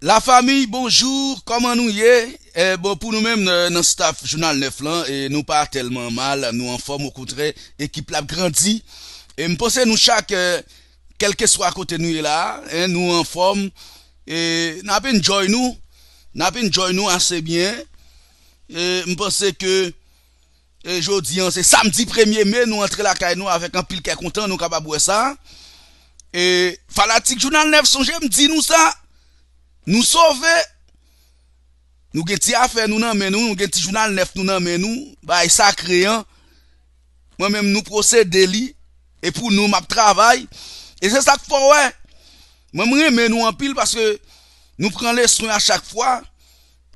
La fami, bonjou, koman nou ye? Eh, bon, pou nou menm nan euh, staff Jounal 9 lan, nou pa telman mal, nou an form ou koutre, ekip la grandi. M posè nou chak, kelke swa kote nou ye la, nou an form, nou apen joy nou, nou apen joy nou ase bien. M posè ke, jodi an se samdi premye me, nou entre la kay nou avèk an pil kè kontan, nou kaba bouè sa. Fala tik Jounal 9 sonje, m di nou sa. Nou sove, nou gen ti afe nou nan men nou, nou gen ti jounal nef nou nan men nou, ba y sakre an, mwen men nou prosede li, e pou nou map travay, e se sak fwa wè, mwen mwen men nou an pil, paske nou pren lè soun a chak fwa,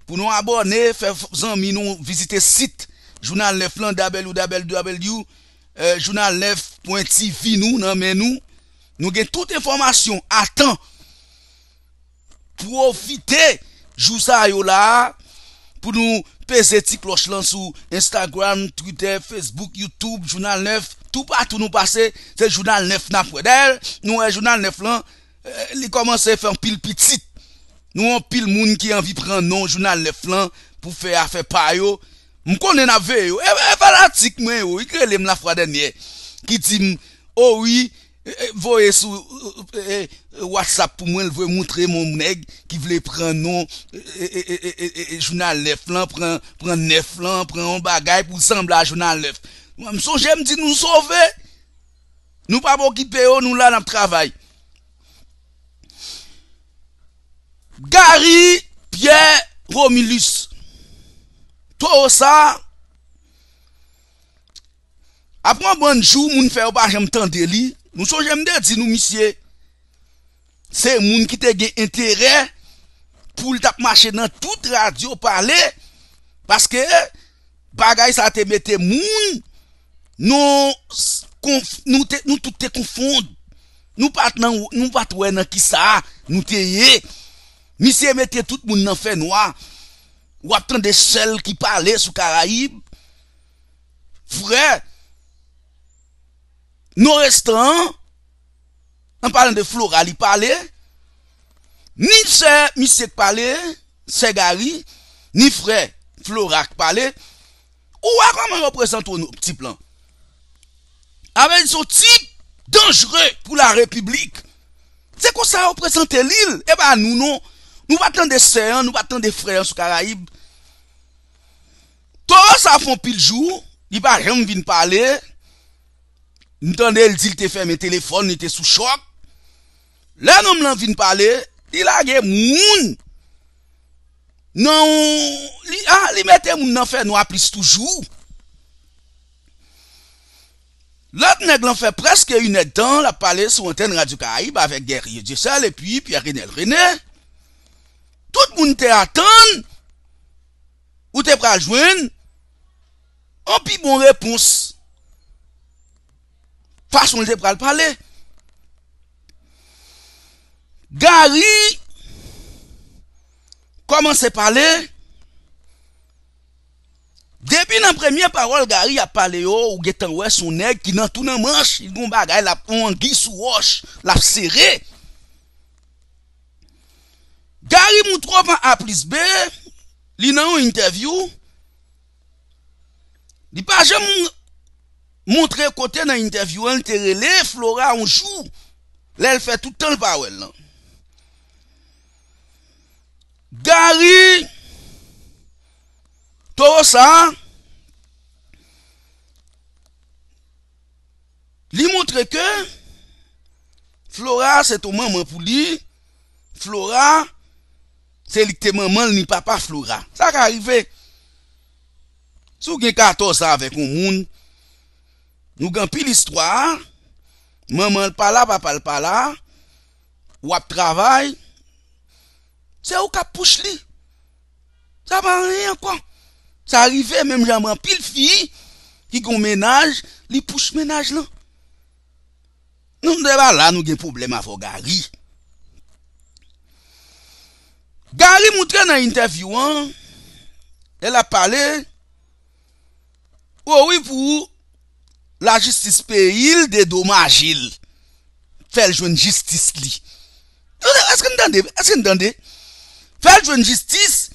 pou nou abone, fè zan mi nou vizite sit, jounal nef lan dabèl ou dabèl dou abèl diou, euh, jounal nef.tv nou nan men nou, nou gen tout informasyon, atan, pou oufite jousa yo la, pou nou pese ti kloch lan sou Instagram, Twitter, Facebook, Youtube, Jounal 9, tou patou nou pase, se Jounal 9 nan fwedel, nou e Jounal 9 lan, eh, li komanse fè an pil pitit, nou an pil moun ki anvi pren non Jounal 9 lan, pou fè a fè pa yo, mkone na ve yo, e, e fa la tik men yo, i krele m la fwa den ye, ki di m, owi, oh eh, eh, voye sou, e, WhatsApp pou mwen l vwe mwontre moun mnèk ki vle pren non e, e, e, jounan lef lan, pren nef lan, pren on bagay pou semb la jounan lef Mwen msou jem di nou sove Nou apok ki peyo, nou la nam travay Gary Pierre Romulus To sa Apreman bonjou, moun fèyo bachem tan deli Mwen msou jem de di nou misye Se moun ki te gen entere, pou l tap mache nan tout radio pale, paske bagay sa te mette moun, nou tout te konfond, nou patwe nan kisa, nou te ye, mi se mette tout moun nan fe noa, wap tan de sel ki pale sou karaib, fure, nou restran, en parlant de Flora, il parlait, ni sœur, Misek parlait, c'est Gary, ni frère Florac parlait, ou à comment représente nos petits plans. Avec ah ben, son type dangereux pour la République. C'est quoi ça représente l'île. Eh ben, nous, non. Nous battons des sœurs, nous battons des frères sous Caraïbes. Tout ça font pile jour. Il va rien venir parler. Nous entendons, dit, il était fait mes téléphones, il était sous choc. La noum lan vin pale, li lage moun, nan li mette moun nan fe nou apis toujou. Lat nek lan fe preske yon etan la pale sou enten radyo ka aib avèk geryo di chal epi, pi a rine l rine. Tout moun te atan, ou te pral jwen, an pi bon repons. Fas moun te pral pale. Gary commence à parler. Depuis la première parole, Gary a parlé oh, ou getan son nègre qui n'a tout dans manche, il a bagay la on sous roche, la serré. Gary Moutrop A plus B, li nan une interview, li pas jamais montré côté dans interview, elle Flora un jour, Elle fait tout le temps le parole Gary Tosa Li montre ke Flora se toman man pou li Flora Se likte manman ni papa Flora Sa ka arrive Sou gen ka Tosa avek ou moun Nou gen pil istwa Manman l pala, papa l pala Wap travay Se ou ka pouche li? Sa man reyen kwa? Sa arrive menm jaman pil fi ki kon menaj, li pouche menaj lan. Nou mde ba la nou gen problema fo Gary. Gary moutre nan interview an, el a pale, woui pou la justice pe il, de domaj il. Fel jwen justice li. Estke n'dande? Estke n'dande? fait une justice,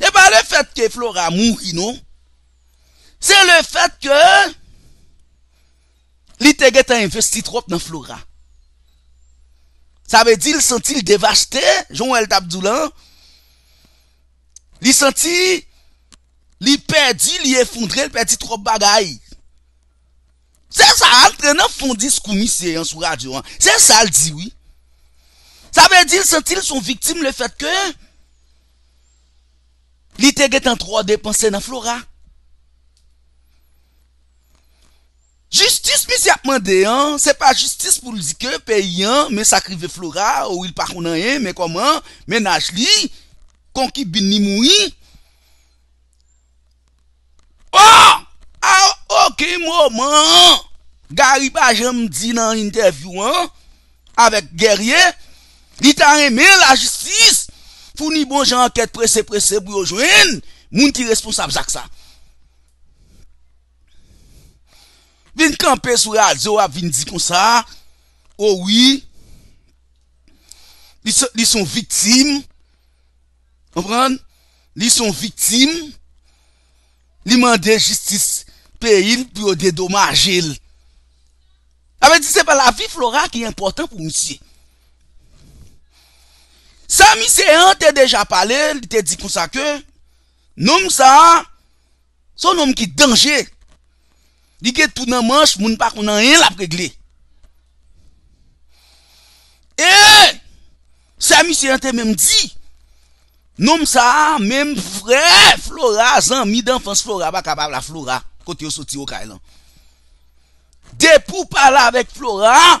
c'est eh pas ben, le fait que Flora mourit, non. C'est le fait que l'ITEGET a investi trop dans Flora. Ça veut dire qu'il sentit dévasté, Joël Tabdoulan. Il sentit, il perdit, il effondré, il perdit trop de bagaille. C'est ça, de fondis commissaire sur radio. Hein. C'est ça, le dit oui. Ça veut dire qu'ils son victime le fait que Li te get an tro de panse nan flora. Jistis mi zi apman de an. Se pa jistis pou li dike pe yon. Men sakri ve flora. Ou il pakounan en. Men koman. Men aj li. Kon ki bin ni mou yi. Oh! A! A okey mou man. Gari pa jem di nan intervyou an. Awek gerye. Li ta eme la jistis. Founi bon jan anket prese prese bou yo jwen, moun ki responsab zak sa. Vin kampe sou rad, zyo avin di kon sa, oh ouwi, li son vitim, li son vitim, li mande jistis pe il pou yo dedomajil. Ame di se pa la vi flora ki important pou moun siye. Samy Seyant t'a déjà parlé, il t'a dit qu'on que Nom ça, son un homme qui est dangereux. Il dit que tout le manche, mange pour pas qu'on rien à régler. Et, Samy Seyant t'a même dit, nom ça, même frère Flora, j'ai mis dans France Flora, pas capable de Flora, côté je suis sorti au Caïlon. Depuis parler avec Flora,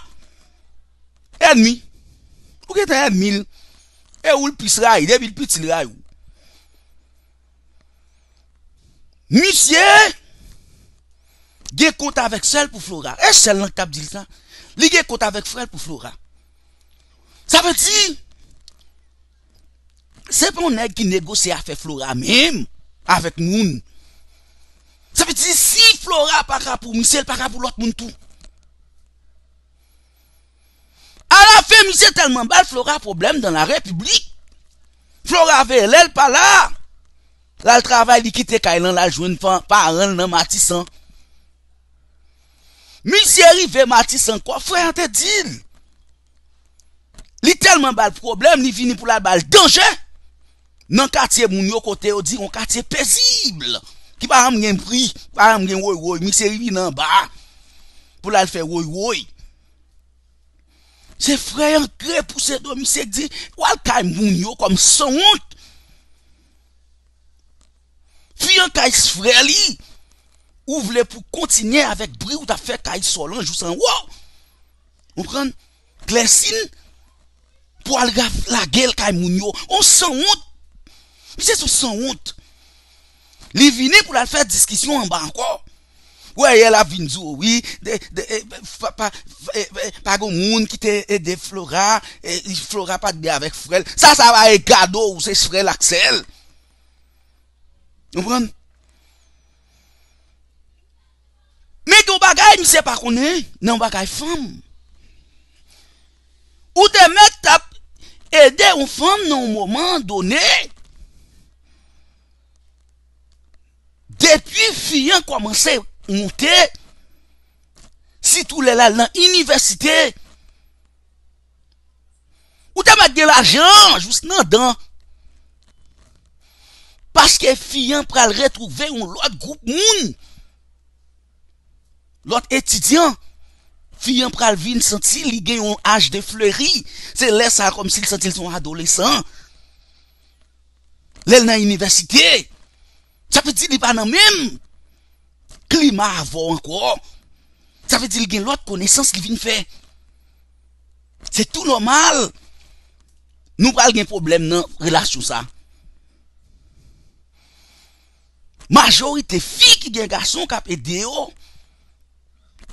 elle est dit, pourquoi elle m'a mille. E ou lpiss ray, lebi lpiss ray ou Misiye Ge konta vek sel pou flora E sel nan kap di sa Li ge konta vek frel pou flora Sa pe ti Se pou nèk ki negose afe flora Mem, avek moun Sa pe ti si flora Paka pou misiye, paka pou lot moun tou Pa la fe misye telman bal flora problem dan la republik. Flora velel pa la. La l travay li kite kailan la jwen pa ren nan matisan. Miseri ve matisan kwa fwe an te dil. Li telman bal problem li vini pou la bal denje. Nan katiye moun yo kote yo di ron katiye pesible. Ki pa ram gen pri, pa ram gen woy woy. Miseri vi nan ba pou la l fe woy woy. Se frey an kre pou se do, mi se di, wal kay moun yo kom son hout. Pi an kay sfre li, ou vle pou kontine avèk bri ou ta fe kay solan, jou san wou. Ou pren klesin pou al gaf la gel kay moun yo. On son hout, mi se sou son hout. Li vini pou la fè diskisyon an banko. Wè yè la vinzou wè, eh, eh, eh, pa goun moun ki te edè flora, flora pa dè avèk frel, sa sa va e gado ou se frel ak sel. Mè di ou bagay ni se pa konè, nan bagay fam. Ou de mè tap, edè ou fam nan mouman donè, mè, depi fiyan komanse, si tout le là nan université, ou te mette de l'argent, juste nan Parce que filles pral retrouver un l'autre groupe moun. l'autre étudiant, fiyan pral vin senti li gen un âge de fleuri. C'est laisse ça comme s'ils sont senti son adolescent. Lè dire l'université, université. Sa li Climat avant encore. Ça veut dire qu'il y a une connaissance qui vient faire. C'est tout normal. Nous n'avons pas de problème dans la relation. majorité filles qui ont des garçons qui ont des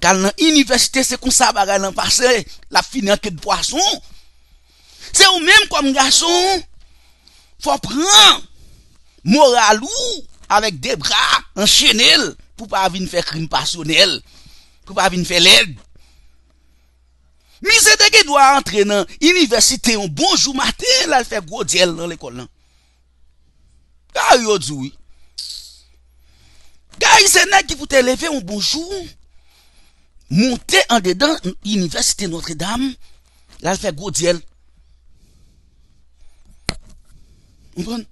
Quand dans l'université, c'est comme ça, dans le La fin de poisson. C'est même comme garçon. Il faut prendre moral avec des bras en chenelle pour pas venir faire crime passionnel, pour pas venir faire l'aide. Mise de qui doit entrer dans l'université bonjour matin, là l fait gros diel l'école. l'école, là. Gars, Ga yo oui. Gars, yi se là ki faut te un un bonjour monter en dedans Notre Dame Là il fait gros diel comprenez?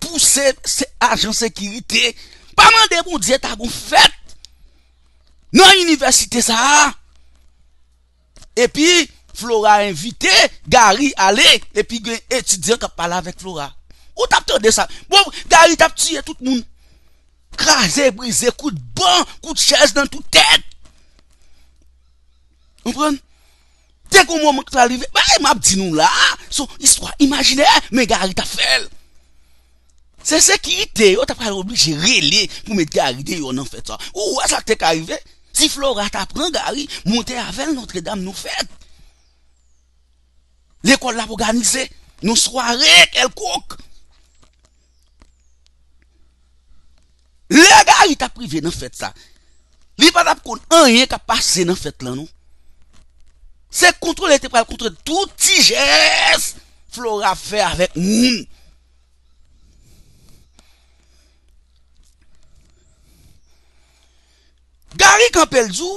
Pour ces, de sécurité pas mandé pour dire ta gon fait Non, université, ça. Et puis, Flora a invité Gary aller. Et puis, étudiant qui a parlé avec Flora. Où t'as fait ça? Bon, Gary t'a tué tout le monde. Crasé, brisé, coup de banc, coup de chaise dans toute tête. Vous comprenez? Dès qu'on moment qui arrivé, bah, il m'a dit nous là. Son histoire imaginaire, mais Gary a fait. Se se ki ite yo, ta pral oblije rele pou met gari de yo nan fèt sa. Ou wè sa te karive? Si flora ta pran gari, monte avèl Notre-Dame nan fèt. L'ekol la pou ganise, nou swarek el kouk. Le gari ta prive nan fèt sa. Li pa ta pou kon anye ka pase nan fèt lan nou. Se kontrol ete pral kontrol touti jès. Flora fè avèk moum. Gari Kampeljou,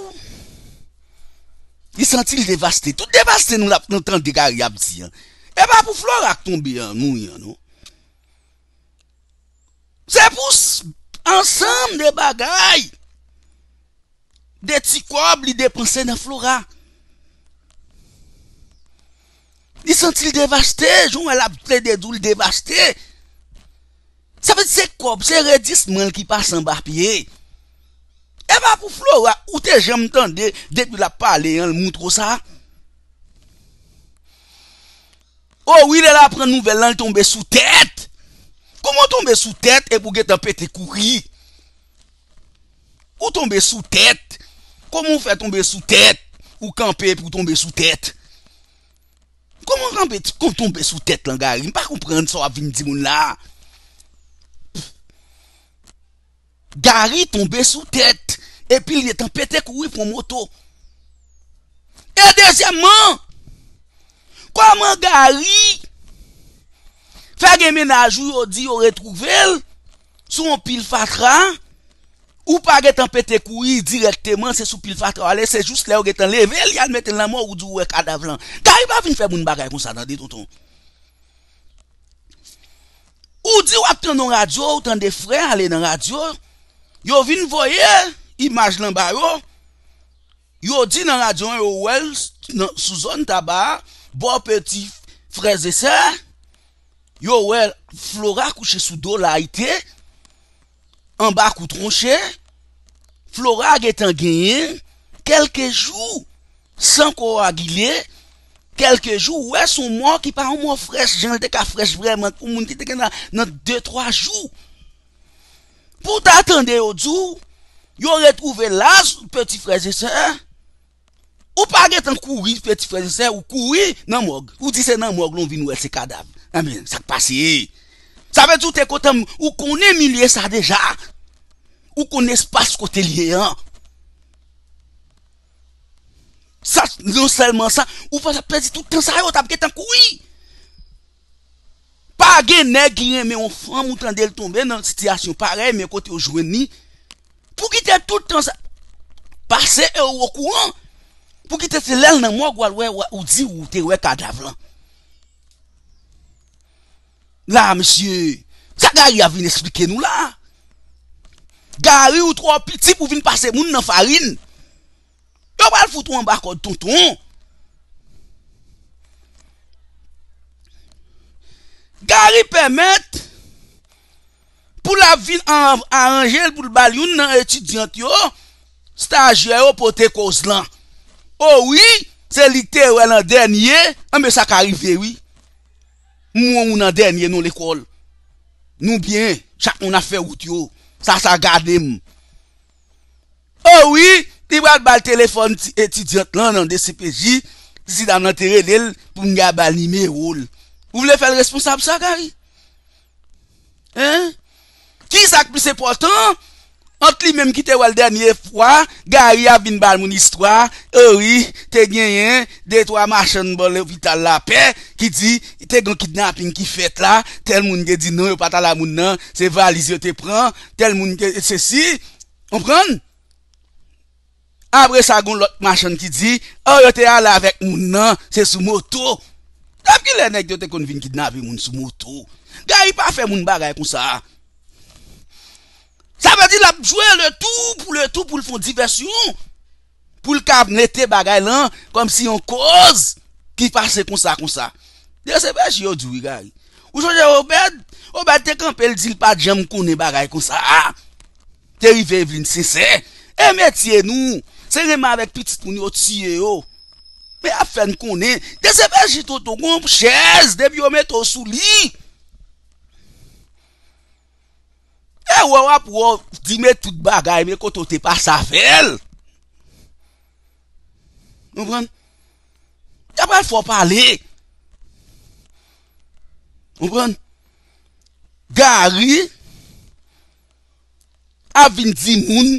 yi santi l devaste, tout devaste nou la prantan de gari abdi, e eh ba pou flora k tombe, nou yon nou. Non? Se pou ansam de bagay, de ti kob, li depanse nan flora. Yi santi l devaste, joun el abde de dou l devaste, se pou se kob, se redis man ki pasan bar piye, Ewa pou flou wè, ou te jèm tan de, de pou la pale yon l moun tro sa? Oh, ou, wile la pren nouvel lan, l tombe sou tèt? Koumon tombe sou tèt, e pou gè tanpe te kouri? Ou tombe sou tèt? Koumon fè tombe sou tèt? Ou kampe pou tombe sou tèt? Koumon rambe ti kom tombe sou tèt lan gari? M pa kouprende sou avin di moun la? Gary tombe sou tèt E pi li etan pete koui pou moto E dezyeman Kwa man Gary Fè gen menajou yo di yo retrouvel Sou an pil fatra Ou pa getan pete koui Direkteman se sou pil fatra Ale se jous le yo getan leve El yal meten la mou ou di we kada vlan Gary ba fin fè moun bagay kon sa dan di ton ton Ou di wap ten nan radyo Ou ten de fre ale nan radyo Yo vin voye imaj lan ba yo, yo di nan radyon yo wèl souzon taba, bo peti freze se, yo wèl flora kouche sou do la ite, an ba kou tronche, flora getan genye, kelke jou, san kou a gile, kelke jou wèl souman ki pa an mou frez, jenl de ka frez vreman, pou moun di de gena nan 2-3 jou. Po ta atande yo djou, yo re trouve laz ou peti freze sen, ou pa ge tan koui peti freze sen ou koui nanmog. Ou dise nanmog loun vi nou el se kadab. Amen, sak pase. Sa ve djou te kote, ou kone milye sa deja, ou kone spas kote liye an. Non selman sa, ou pa se prezi toutan sa yo ta peke tan koui. Pa gen nek gen men yon fan moutan del tombe nan sityasyon parey men kote yo jwen ni Pou ki te toutan sa pase e wakou an Pou ki te se lel nan mou gwa lwe ou di ou te we kada vlan La misye, sa gari a vin esplike nou la Gari ou tro piti pou vin pase moun nan farin Yo bal foutou an bako di tonton Gari pemet pou la vin an anjel pou l bal yon nan etidjant yo, stajye yo pou te koz lan. Owi, se li te wè nan denye, anbe sa ka rive wè. Mwen wè nan denye nou l ekol. Nou bien, chak mwen a fe wout yo. Sa sa gade mwen. Owi, ti wak bal telefon etidjant lan nan DCPJ, si dan nan tere del pou mwen gwa bal nime woul. Ou vle fè l responsable sa gari? Hein? Ki sak plise portan? Ant li menm ki te wè l denye fwa, gari a bin bal moun istwa, ewi, te gwenyen, dey to a machan bol evi tal la pe, ki di, te gwen kidnapping ki fèt la, tel moun gen di nou yo pata la moun nan, se valizi yo te pran, tel moun gen, se si, on pran? Abre sa gwen l ot machan ki di, e yo te ala vek moun nan, se sou moto moun, Sap ki lè nèk te kon vin ki dnavi moun sou moutou? Gari pa fe moun bagay kon sa a? Sa vè di la jwè lè tou pou lè tou pou lè fon diversyon? Pou lè kab nete bagay lan kom si yon koz ki pase kon sa kon sa? Dè se bè jyo dwi gari? Ou jwè jè ou bèd? Ou bèd te kom pel di l pa djem kon ne bagay kon sa a? Te yon vin vin se se? E metye nou? Se nèm avèk pitit moun yo tiye yo? Me a fen konen, de se ben jitotokon pou chèz, de bi yo men to sou li. E wawap waw, di men tout bagay men kontote pa sa fel. Mwen pren, ya mwen fwo pale. Mwen pren, gari, avin di moun,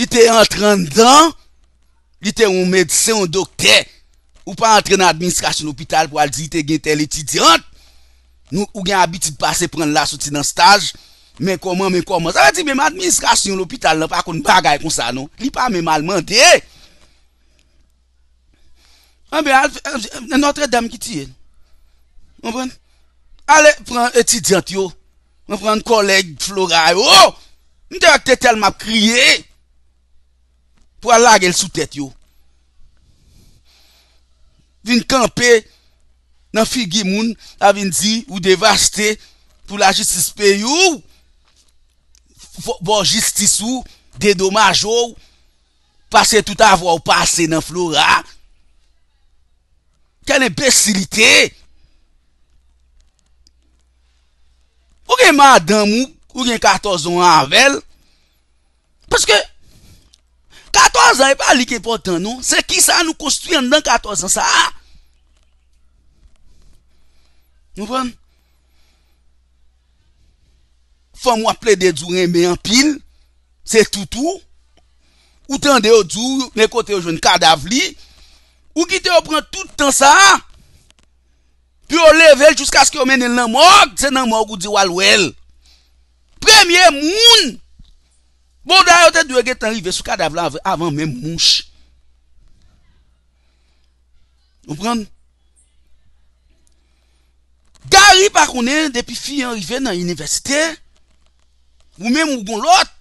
ite entran dan, Li te yon medisyen, yon dokte, ou pa entre nan administrasyon l'opital pou al di li te gen tel etidiant. Nou ou gen abiti pase pren la soti nan staj, menkoman, menkoman. Sa va di menman administrasyon l'opital la pa kon bagay kon sa non. Li pa menman alman de. An be al, nan notre dam ki ti en. Mwen pren, ale pren etidiant yo. Mwen pren koleg flora yo. Mwen te akte tel map kriye. pou a lage el sou tèt yo. Vin kampe, nan figi moun, la vin di ou devaste, pou la jistispe yo. Bon, ou, bon jistis ou, dedo maj ou, pase tout avou ou pase nan flora. Kè ne besilite. Ou gen madan moun, ou gen katozon anvel, porske, 14 ans, c'est pas le important, non C'est qui ça nous construit en 14 ans, ça hein? Nous voyons Faut moi des du hein, mais en pile, c'est tout tout. Ou t'en de ou mais côté au jeune cadavre ou qui te prend tout le temps ça, hein? puis au lever jusqu'à ce qu'on mène mort. c'est mort ou dit WALWEL. Premier monde, Bon, d'ailleurs, tu es arrivé sur le cadavre là avant même mouche. Vous comprenez Gary, par contre, depuis fille est arrivé dans l'université, ou même ou bon l'autre,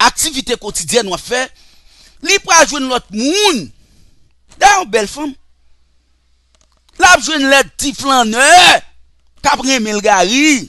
activité quotidienne, ou fait, il prend jouer l'autre monde. D'ailleurs, belle femme. Là, je viens de l'être petit flaneur. Eh, Qu'après, Melgari.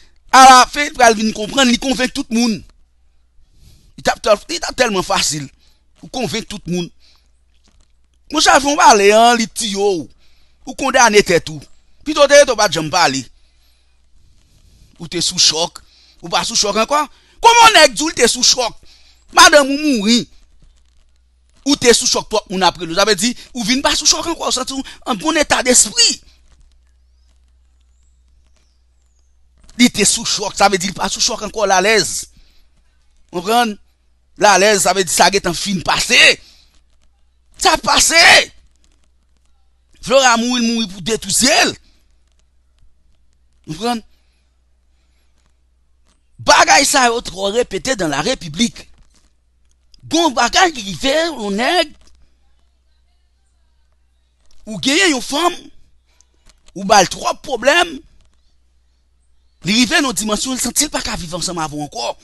A la fe, pou al vini kompren, li konvenk tout moun. I tap telman fasil. Ou konvenk tout moun. Monsha, voun bale an, li tiyou. Ou konde an ete tou. Pi do deye, tou ba djem bale. Ou te sou chok. Ou ba sou chok an kwa? Kou moun ek di ou li te sou chok. Mada moun moun ri. Ou te sou chok to, moun apre nou. Zabe di, ou vini ba sou chok an kwa? Ou sa tou an bon etat de spri. il était sous choc, ça veut dire pas sous choc encore la l'aise. Vous comprenez La l'aise, ça veut dire ça est un film passé. Ça a passé. Flora mourir, mourir pour détruire ciel. Vous comprenez Bagay ça est trop répété dans la République. Gon bagaille qui fait, on est, ou gagne une femme, ou bal trois problèmes, Li rive nou dimensyon, li sentil pa ka vivan sa mavo anko.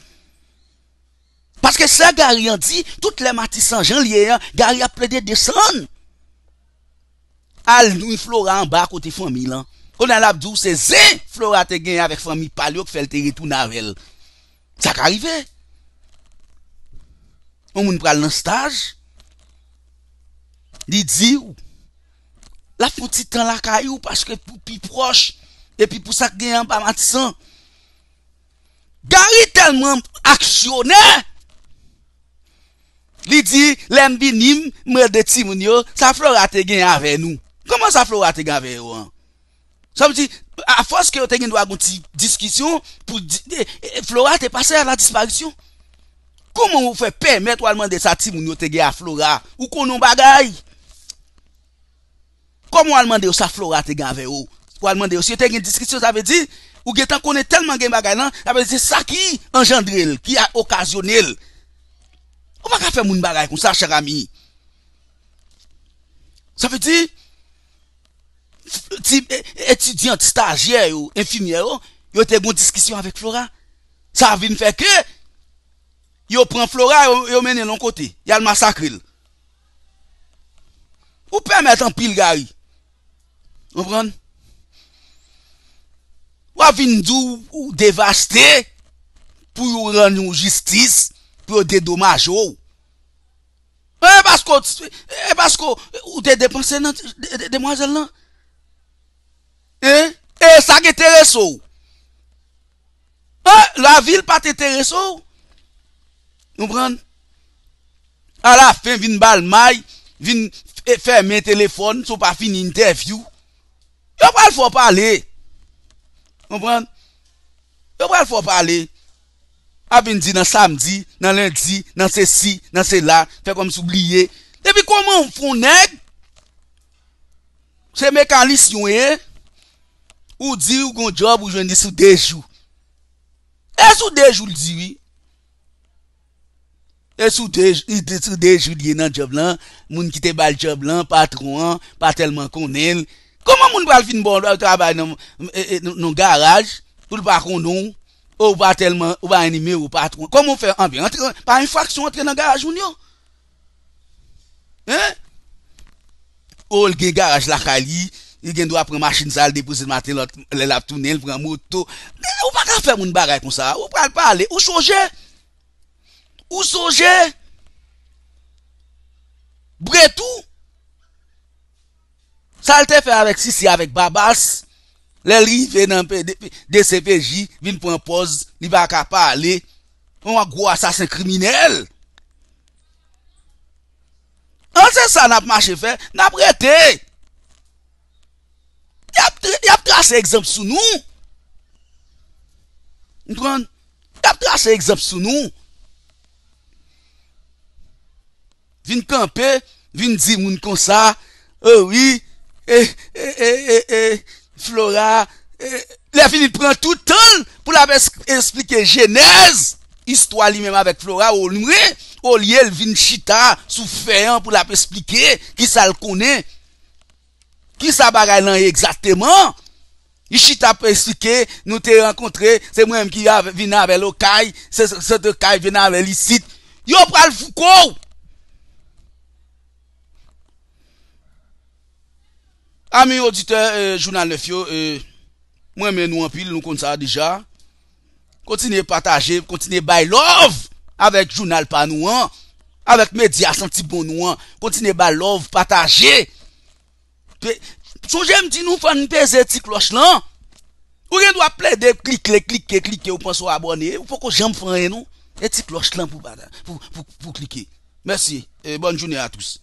Paske sa garyan di, tout le matisan jan liye, garyan ple de desan. Al nou yi flora an ba kote fami lan. Konan la bdou se zè, flora te gen yi avek fami palyo k felte yi tou navel. Sa ka rive. Moun moun pral nan staj. Li di ou. La foun ti tan la kaj ou paske pou pi proche. E pi pou sak gen yon pamatisan. Gari telman aksyonè. Li di, lembi nim, mè de timoun yo, sa flora te gen yon ave nou. Koman sa flora te gen yon ave yo an? Sa mou di, a fos ke yo te gen do agon ti diskisyon, e, e, flora te pase la disparisyon. Koman ou fe pèmèt walman de sa timoun yo te gen yon flora? Ou konon bagay? Koman walman de yo sa flora te gen yon ave yo? Ou si vous avez une discussion, ça veut dire ou gen tan tellement tellement gen bagay ça veut dire ça qui qui qui qui a on Ou va ka fe moun bagay kon sa, cher ami? veut dire, dire étudiant, stagiaire, infirmière, oh, yo te une discussion avec Flora. Ça vient faire que yo prend Flora yo, yo de l'autre côté, y a le massacre. Ou permettre en pile gari. Vous comprenez Ou avin dou ou devaste pou yon ranyon justice pou yon dedomajo. E, e basko ou dedepanse nan demwajel nan? E? e sa ge tereso? E, la vil pati tereso? Nou brand? A la fin vin balmay, vin ferme telefon sou pa fin interview. Yo pal fwo pale e. Mwen fwa pale, avindi nan samdi, nan lendi, nan se si, nan se la, fe kon ms oubliye. Ebi kon mwen fwonek, se me kalisyonye, ou di ou kon job ou jwende sou dejou. E sou dejou li diwi. E sou dejou liye nan job lan, moun ki te bal job lan, patrouan, patelman konenl. Koman moun bal fin bon do a trabay nan garaj? Ou l pa kondon? Ou pa telman? Ou pa enime ou pa tron? Koman fe? An vi? Par yon fraksyon entre nan garaj moun yo? He? Ou l gen garaj la khali? Il gen do a pre machin sal depo zil maten l lap tunel pre mouto? Ou pa ka fe moun baray kon sa? Ou pa l pale? Ou soje? Ou soje? Bretou? Bretou? Salte fe avèk sisi avèk babas, le li fe nan pe de sepeji, vin pou an poz, li baka pa ale, pou an wak gwa sa sen kriminel. An se sa nan ap mache fe, nan ap rete. Di ap trace egzop sou nou. Di ap trace egzop sou nou. Vin kante, vin di moun konsa, e wii, E, e, e, e, e, Flora, le finit pren toutan pou la pe esplike genèz. Histoire li mèm avèk Flora, ou nouè, ou lièl vin Chita soufèyan pou la pe esplike, ki sa l konè. Ki sa bagay lan yè exatèman. Y Chita pe esplike, nou te renkontre, se mwèm ki vin avè l okay, se te okay vin avè l isit. Yo pral fukow. Ami audite, euh, jounal ne fyo, euh, mwen men nou anpil, nou konta dija. Kontine pataje, kontine bay love, avek jounal pa nou an. Avek media san ti bon nou an. Kontine bay love, pataje. Sou jem di nou fwa nou pese ti kloch lan. Ou gen do aple de klik, klik, klik, klik, ou pan sou abone. Ou fwa kon jem fwa en nou. E ti kloch lan pou bada, pou klike. Mersi, e euh, bon jounal a tous.